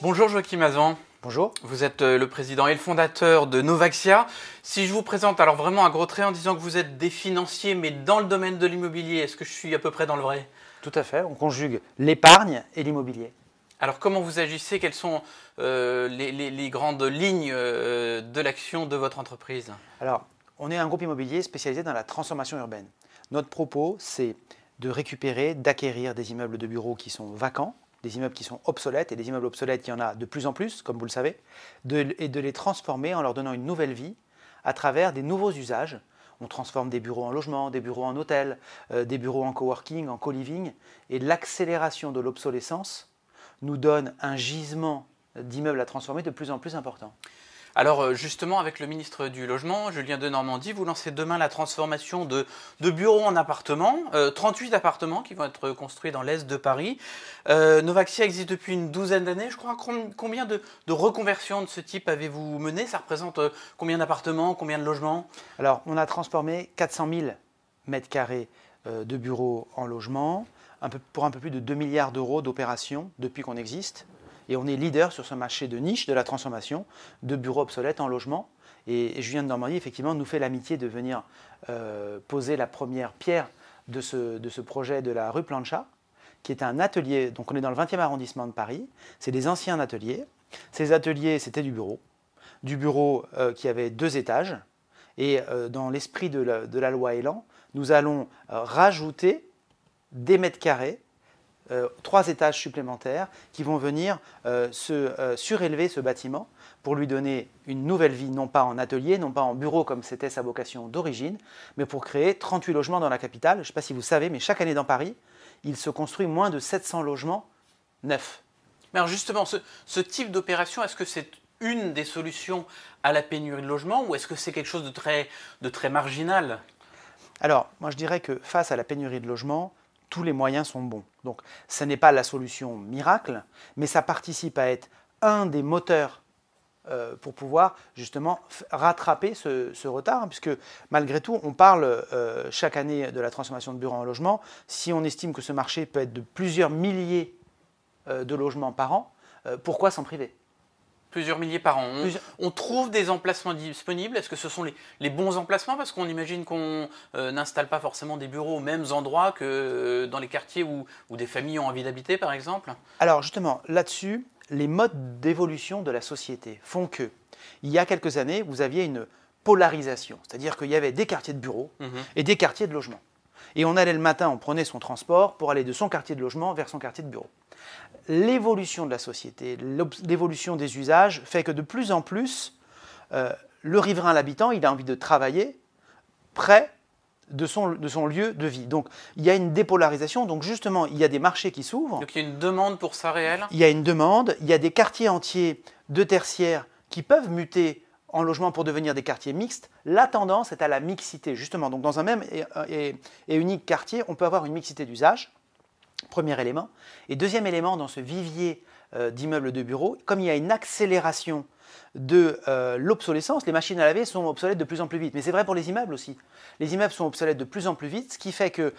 Bonjour Joachim Azan. Bonjour. Vous êtes euh, le président et le fondateur de Novaxia. Si je vous présente alors vraiment à gros traits en disant que vous êtes des financiers mais dans le domaine de l'immobilier, est-ce que je suis à peu près dans le vrai Tout à fait, on conjugue l'épargne et l'immobilier. Alors comment vous agissez Quelles sont euh, les, grandes lignes euh, de l'action de votre entreprise Alors, on est un groupe immobilier spécialisé dans la transformation urbaine. Notre propos, c'est de récupérer, d'acquérir des immeubles de bureaux qui sont vacants, des immeubles qui sont obsolètes, et des immeubles obsolètes, il y en a de plus en plus, comme vous le savez, et de les transformer en leur donnant une nouvelle vie à travers des nouveaux usages. On transforme des bureaux en logements, des bureaux en hôtels, euh, des bureaux en coworking, en co-living, et l'accélération de l'obsolescence nous donne un gisement d'immeubles à transformer de plus en plus important. Alors euh, justement, avec le ministre du Logement, Julien de Normandie, vous lancez demain la transformation de, bureaux en appartements, 38 euh, appartements qui vont être construits dans l'Est de Paris. Euh, Novaxia existe depuis une douzaine d'années, je crois. Combien de, reconversions de ce type avez-vous menées Ça représente combien d'appartements, combien de logements Alors on a transformé 400 000 mètres carrés de bureaux en logements, pour un peu plus de 2 milliards d'euros d'opérations depuis qu'on existe. Et on est leader sur ce marché de niche de la transformation de bureaux obsolètes en logement. Et, Julien de Normandie, effectivement, nous fait l'amitié de venir euh, poser la première pierre de ce, de ce projet de la rue Plancha, qui est un atelier. Donc, on est dans le 20e arrondissement de Paris. C'est des anciens ateliers. Ces ateliers, c'était du bureau. Du bureau euh, qui avait deux étages. Et euh, dans l'esprit de, de la loi Elan, nous allons rajouter des mètres carrés euh, trois étages supplémentaires qui vont venir euh, euh, surélever ce bâtiment pour lui donner une nouvelle vie, non pas en atelier, non pas en bureau comme c'était sa vocation d'origine, mais pour créer 38 logements dans la capitale. Je ne sais pas si vous savez, mais chaque année dans Paris, il se construit moins de 700 logements neufs. Mais alors justement, ce, type d'opération, est-ce que c'est une des solutions à la pénurie de logements ou est-ce que c'est quelque chose de de très marginal Alors, moi je dirais que face à la pénurie de logements, tous les moyens sont bons. Donc ce n'est pas la solution miracle, mais ça participe à être un des moteurs euh, pour pouvoir justement rattraper ce, retard, hein, puisque malgré tout, on parle euh, chaque année de la transformation de bureaux en logement. Si on estime que ce marché peut être de plusieurs milliers euh, de logements par an, pourquoi s'en priver Plusieurs milliers par an. On, trouve des emplacements disponibles. Est-ce que ce sont les, bons emplacements Parce qu'on imagine qu'on euh, n'installe pas forcément des bureaux aux mêmes endroits que euh, dans les quartiers où, des familles ont envie d'habiter, par exemple. Alors justement, là-dessus, les modes d'évolution de la société font que, il y a quelques années, vous aviez une polarisation. C'est-à-dire qu'il y avait des quartiers de bureaux mhm. et des quartiers de logements. Et on allait le matin, on prenait son transport pour aller de son quartier de logement vers son quartier de bureau. L'évolution de la société, l'évolution des usages fait que de plus en plus, euh, le riverain, l'habitant, il a envie de travailler près de son, de son, lieu de vie. Donc il y a une dépolarisation, donc justement il y a des marchés qui s'ouvrent. Donc il y a une demande pour ça réelle Il y a une demande, il y a des quartiers entiers de tertiaires qui peuvent muter en logement pour devenir des quartiers mixtes, la tendance est à la mixité, justement. Donc dans un même et, euh, unique quartier, on peut avoir une mixité d'usage, premier élément. Et deuxième élément, dans ce vivier euh, d'immeubles de bureaux, comme il y a une accélération de euh, l'obsolescence, les machines à laver sont obsolètes de plus en plus vite. Mais c'est vrai pour les immeubles aussi. Les immeubles sont obsolètes de plus en plus vite, ce qui fait que,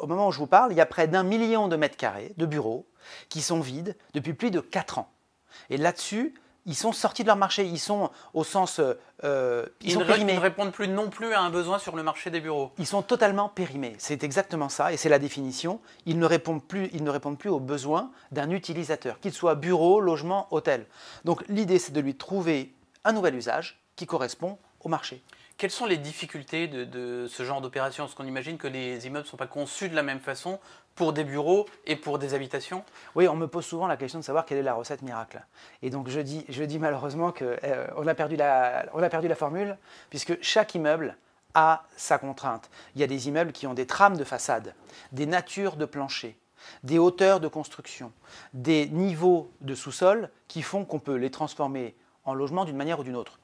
au moment où je vous parle, il y a près d'un million de mètres carrés de bureaux qui sont vides depuis plus de quatre ans. Et là-dessus, ils sont sortis de leur marché, ils sont au sens... Euh, euh, ils, sont ne, ils, ne répondent plus non plus à un besoin sur le marché des bureaux. Ils sont totalement périmés, c'est exactement ça, et c'est la définition. Ils ne répondent plus, ils ne répondent plus aux besoins d'un utilisateur, qu'il soit bureau, logement, hôtel. Donc l'idée, c'est de lui trouver un nouvel usage qui correspond au marché. Quelles sont les difficultés de, ce genre d'opération Est-ce qu'on imagine que les immeubles ne sont pas conçus de la même façon pour des bureaux et pour des habitations Oui, on me pose souvent la question de savoir quelle est la recette miracle. Et donc je dis, je dis malheureusement qu'on euh, a, perdu la, on a perdu la formule, puisque chaque immeuble a sa contrainte. Il y a des immeubles qui ont des trames de façade, des natures de plancher, des hauteurs de construction, des niveaux de sous-sol qui font qu'on peut les transformer en logement d'une manière ou d'une autre.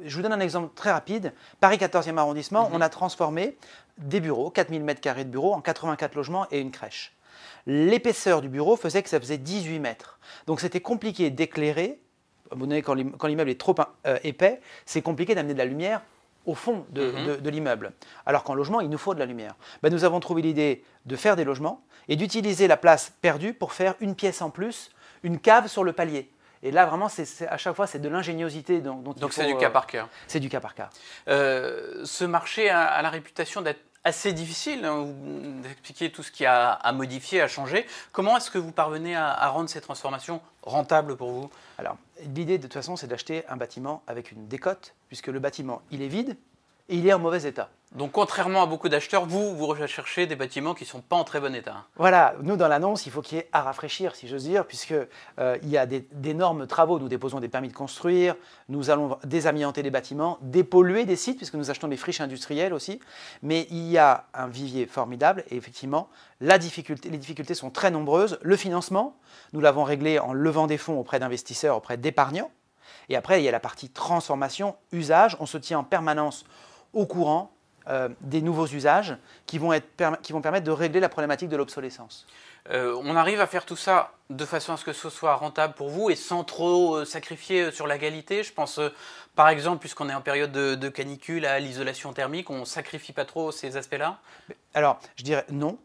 Je vous donne un exemple très rapide. Paris 14e arrondissement, mhm. on a transformé des bureaux, 4000 m2 de bureaux, en 84 logements et une crèche. L'épaisseur du bureau faisait que ça faisait 18 mètres. Donc c'était compliqué d'éclairer. Quand l'immeuble est trop euh, épais, c'est compliqué d'amener de la lumière au fond mhm. de, l'immeuble. Alors qu'en logement, il nous faut de la lumière. Ben, nous avons trouvé l'idée de faire des logements et d'utiliser la place perdue pour faire une pièce en plus, une cave sur le palier. Et là, vraiment, c'est à chaque fois, c'est de l'ingéniosité dont, Donc euh, c'est du, cas par cas. C'est du cas par cas. ce marché a, la réputation d'être assez difficile. d'expliquer hein. tout ce qui a à modifier, à changer. Comment est-ce que vous parvenez à, à, rendre ces transformations rentables pour vous Alors, l'idée de toute façon, c'est d'acheter un bâtiment avec une décote, puisque le bâtiment, il est vide, et il est en mauvais état. Donc contrairement à beaucoup d'acheteurs, vous, vous recherchez des bâtiments qui ne sont pas en très bon état. Hein. Voilà, nous dans l'annonce, il faut qu'il y ait à rafraîchir, si j'ose dire, puisqu'il euh, y a d'énormes travaux. Nous déposons des permis de construire, nous allons désamianter les bâtiments, dépolluer des sites, puisque nous achetons des friches industrielles aussi. Mais il y a un vivier formidable, et effectivement, la difficulté, les difficultés sont très nombreuses. Le financement, nous l'avons réglé en levant des fonds auprès d'investisseurs, auprès d'épargnants. Et après, il y a la partie transformation, usage. On se tient en permanence au courant euh, des nouveaux usages qui vont, être, qui vont permettre de régler la problématique de l'obsolescence. Euh, on arrive à faire tout ça de façon à ce que ce soit rentable pour vous et sans trop euh, sacrifier sur la qualité. Je pense par exemple, puisqu'on est en période de, de canicule, à l'isolation thermique, on ne sacrifie pas trop ces aspects-là Alors, je dirais non,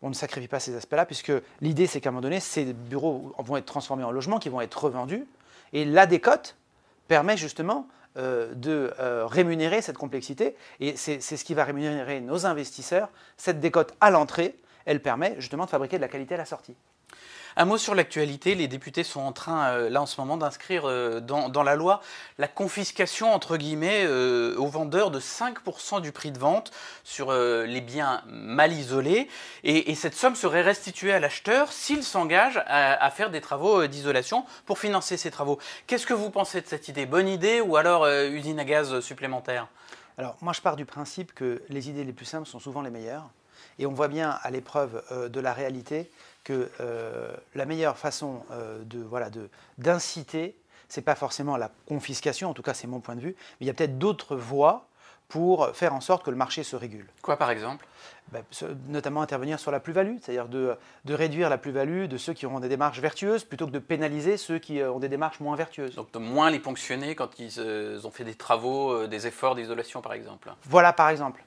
on ne sacrifie pas ces aspects-là, puisque l'idée, c'est qu'à un moment donné, ces bureaux vont être transformés en logements qui vont être revendus. Et la décote permet justement euh, de euh, rémunérer cette complexité. Et c'est ce qui va rémunérer nos investisseurs. Cette décote à l'entrée, elle permet justement de fabriquer de la qualité à la sortie. Un mot sur l'actualité, les députés sont en train, euh, là en ce moment, d'inscrire euh, dans, la loi la confiscation, entre guillemets, euh, aux vendeurs de 5% du prix de vente sur les biens mal isolés. Et, cette somme serait restituée à l'acheteur s'il s'engage à, faire des travaux d'isolation pour financer ces travaux. Qu'est-ce que vous pensez de cette idée Bonne idée ou alors usine à gaz supplémentaire alors, moi, je pars du principe que les idées les plus simples sont souvent les meilleures. Et on voit bien à l'épreuve euh, de la réalité que euh, la meilleure façon euh, voilà d'inciter, ce c'est pas forcément la confiscation, en tout cas c'est mon point de vue, mais il y a peut-être d'autres voies pour faire en sorte que le marché se régule. Quoi par exemple bah, Notamment intervenir sur la plus-value, c'est-à-dire de, réduire la plus-value de ceux qui auront des démarches vertueuses plutôt que de pénaliser ceux qui ont des démarches moins vertueuses. Donc de moins les ponctionner quand ils ont fait des travaux, des efforts d'isolation par exemple. Voilà par exemple.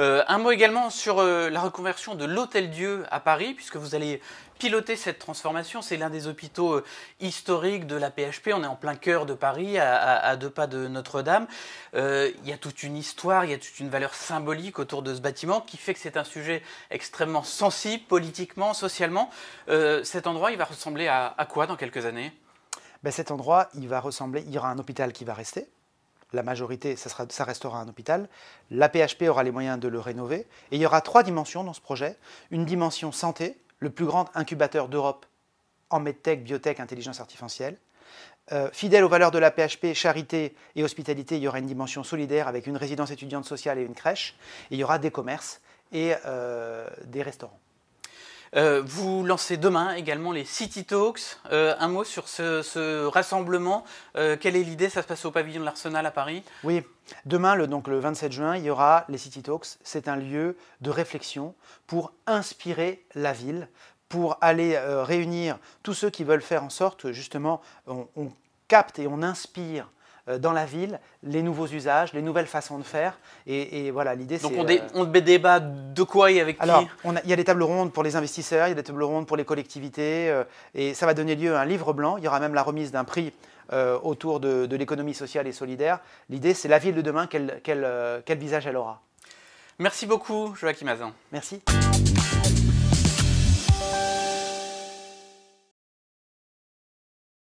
Euh, un mot également sur euh, la reconversion de l'Hôtel Dieu à Paris, puisque vous allez piloter cette transformation. C'est l'un des hôpitaux euh, historiques de la PHP. On est en plein cœur de Paris, à, deux pas de Notre-Dame. Il y a toute une histoire, il y a toute une valeur symbolique autour de ce bâtiment qui fait que c'est un sujet extrêmement sensible politiquement, socialement. cet endroit, il va ressembler à, quoi dans quelques années ben, cet endroit, il va ressembler, il y aura un hôpital qui va rester, la majorité, ça, ça restera un hôpital. La PHP aura les moyens de le rénover. Et il y aura trois dimensions dans ce projet. Une dimension santé, le plus grand incubateur d'Europe en medtech, biotech, intelligence artificielle. Euh, fidèle aux valeurs de la PHP, charité et hospitalité, il y aura une dimension solidaire avec une résidence étudiante sociale et une crèche. Et il y aura des commerces et euh, des restaurants. Euh, vous lancez demain également les City Talks. Euh, un mot sur ce, rassemblement. Euh, quelle est l'idée Ça se passe au pavillon de l'Arsenal à Paris Oui, demain, le, donc le 27 juin, il y aura les City Talks. C'est un lieu de réflexion pour inspirer la ville, pour aller réunir tous ceux qui veulent faire en sorte, justement, on capte et on inspire euh, dans la ville les nouveaux usages, les nouvelles façons de faire. Et, voilà, l'idée c'est. Donc on, débat euh, de quoi et avec qui Alors, il y a des tables rondes pour les investisseurs, il y a des tables rondes pour les collectivités, euh, et ça va donner lieu à un livre blanc. Il y aura même la remise d'un prix autour de, l'économie sociale et solidaire. L'idée c'est la ville de demain, quel, quel visage elle aura. Merci beaucoup, Joachim Azin. Merci.